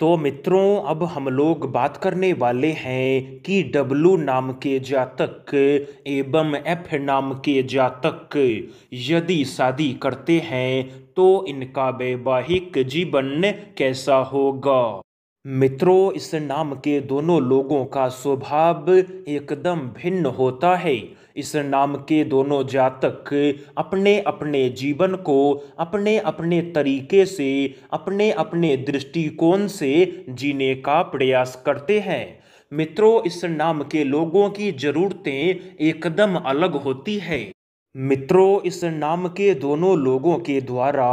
तो मित्रों अब हम लोग बात करने वाले हैं कि डब्लू नाम के जातक एवं एफ नाम के जातक यदि शादी करते हैं तो इनका वैवाहिक जीवन कैसा होगा मित्रों इस नाम के दोनों लोगों का स्वभाव एकदम भिन्न होता है इस नाम के दोनों जातक अपने अपने जीवन को अपने अपने तरीके से अपने अपने दृष्टिकोण से जीने का प्रयास करते हैं मित्रों इस नाम के लोगों की ज़रूरतें एकदम अलग होती है मित्रों इस नाम के दोनों लोगों के द्वारा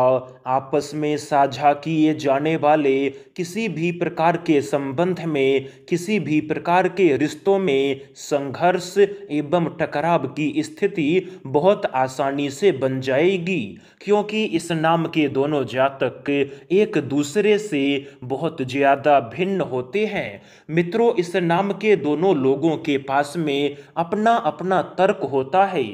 आपस में साझा किए जाने वाले किसी भी प्रकार के संबंध में किसी भी प्रकार के रिश्तों में संघर्ष एवं टकराव की स्थिति बहुत आसानी से बन जाएगी क्योंकि इस नाम के दोनों जातक एक दूसरे से बहुत ज़्यादा भिन्न होते हैं मित्रों इस नाम के दोनों लोगों के पास में अपना अपना तर्क होता है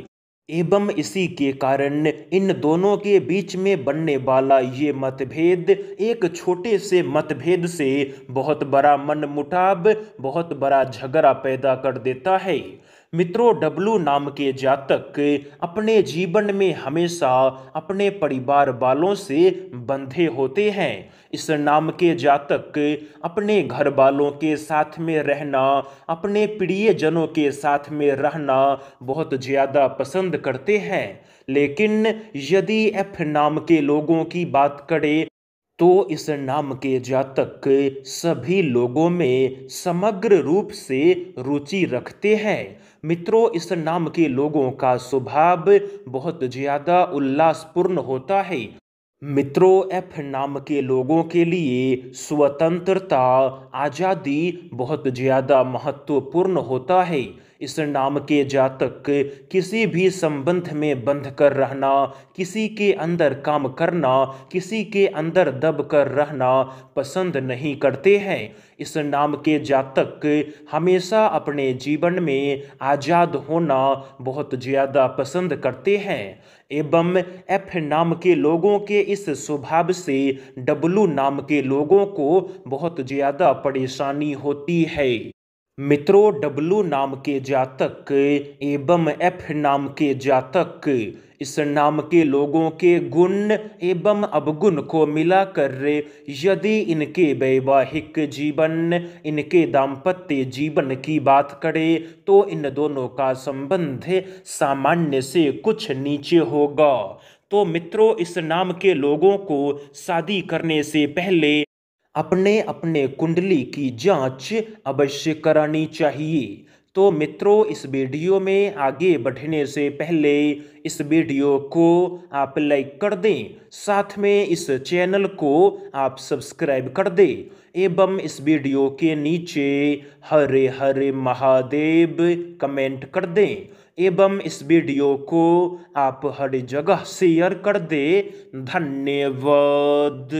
एवं इसी के कारण इन दोनों के बीच में बनने वाला ये मतभेद एक छोटे से मतभेद से बहुत बड़ा मनमुटाव बहुत बड़ा झगड़ा पैदा कर देता है मित्रों डब्लू नाम के जातक अपने जीवन में हमेशा अपने परिवार वालों से बंधे होते हैं इस नाम के जातक अपने घर वालों के साथ में रहना अपने प्रियजनों के साथ में रहना बहुत ज़्यादा पसंद करते हैं लेकिन यदि एफ नाम के लोगों की बात करें तो इस नाम के जातक सभी लोगों में समग्र रूप से रुचि रखते हैं मित्रों इस नाम के लोगों का स्वभाव बहुत ज़्यादा उल्लासपूर्ण होता है मित्रों एफ नाम के लोगों के लिए स्वतंत्रता आज़ादी बहुत ज़्यादा महत्वपूर्ण होता है इस नाम के जातक किसी भी संबंध में बंध कर रहना किसी के अंदर काम करना किसी के अंदर दब कर रहना पसंद नहीं करते हैं इस नाम के जातक हमेशा अपने जीवन में आज़ाद होना बहुत ज़्यादा पसंद करते हैं एवं एफ नाम के लोगों के इस स्वभाव से डब्लू नाम के लोगों को बहुत ज़्यादा परेशानी होती है मित्रों डब्लू नाम के जातक एवं एफ नाम के जातक इस नाम के लोगों के गुण एवं अवगुण को मिलाकर यदि इनके वैवाहिक जीवन इनके दाम्पत्य जीवन की बात करें तो इन दोनों का संबंध सामान्य से कुछ नीचे होगा तो मित्रों इस नाम के लोगों को शादी करने से पहले अपने अपने कुंडली की जांच अवश्य करानी चाहिए तो मित्रों इस वीडियो में आगे बढ़ने से पहले इस वीडियो को आप लाइक कर दें साथ में इस चैनल को आप सब्सक्राइब कर दें एवं इस वीडियो के नीचे हरे हरे महादेव कमेंट कर दें एवं इस वीडियो को आप हर जगह शेयर कर दें धन्यवाद